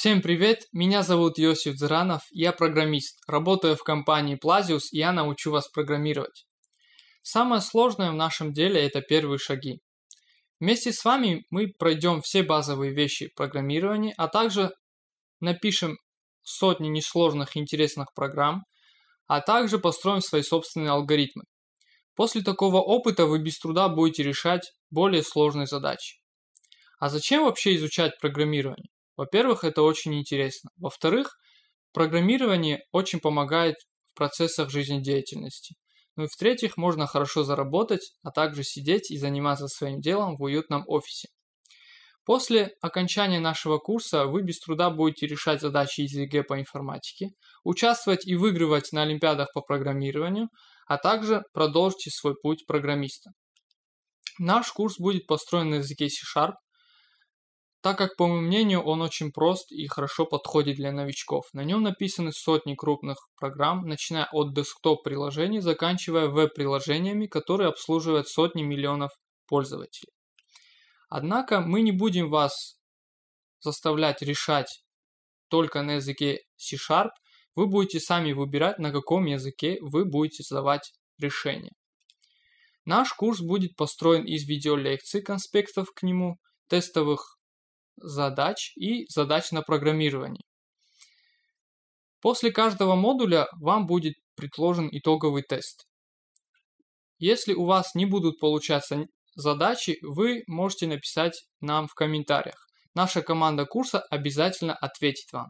Всем привет, меня зовут Йосиф Дзранов, я программист. Работаю в компании Plazius, и я научу вас программировать. Самое сложное в нашем деле – это первые шаги. Вместе с вами мы пройдем все базовые вещи программирования, а также напишем сотни несложных интересных программ, а также построим свои собственные алгоритмы. После такого опыта вы без труда будете решать более сложные задачи. А зачем вообще изучать программирование? Во-первых, это очень интересно. Во-вторых, программирование очень помогает в процессах жизнедеятельности. Ну и в-третьих, можно хорошо заработать, а также сидеть и заниматься своим делом в уютном офисе. После окончания нашего курса вы без труда будете решать задачи из ЕГЭ по информатике, участвовать и выигрывать на олимпиадах по программированию, а также продолжите свой путь программиста. Наш курс будет построен на языке C-Sharp, так как, по моему мнению, он очень прост и хорошо подходит для новичков. На нем написаны сотни крупных программ, начиная от десктоп-приложений, заканчивая веб-приложениями, которые обслуживают сотни миллионов пользователей. Однако мы не будем вас заставлять решать только на языке C-Sharp, вы будете сами выбирать, на каком языке вы будете сдавать решение. Наш курс будет построен из видеолекций, конспектов к нему, тестовых задач и задач на программирование. После каждого модуля вам будет предложен итоговый тест. Если у вас не будут получаться задачи, вы можете написать нам в комментариях. Наша команда курса обязательно ответит вам.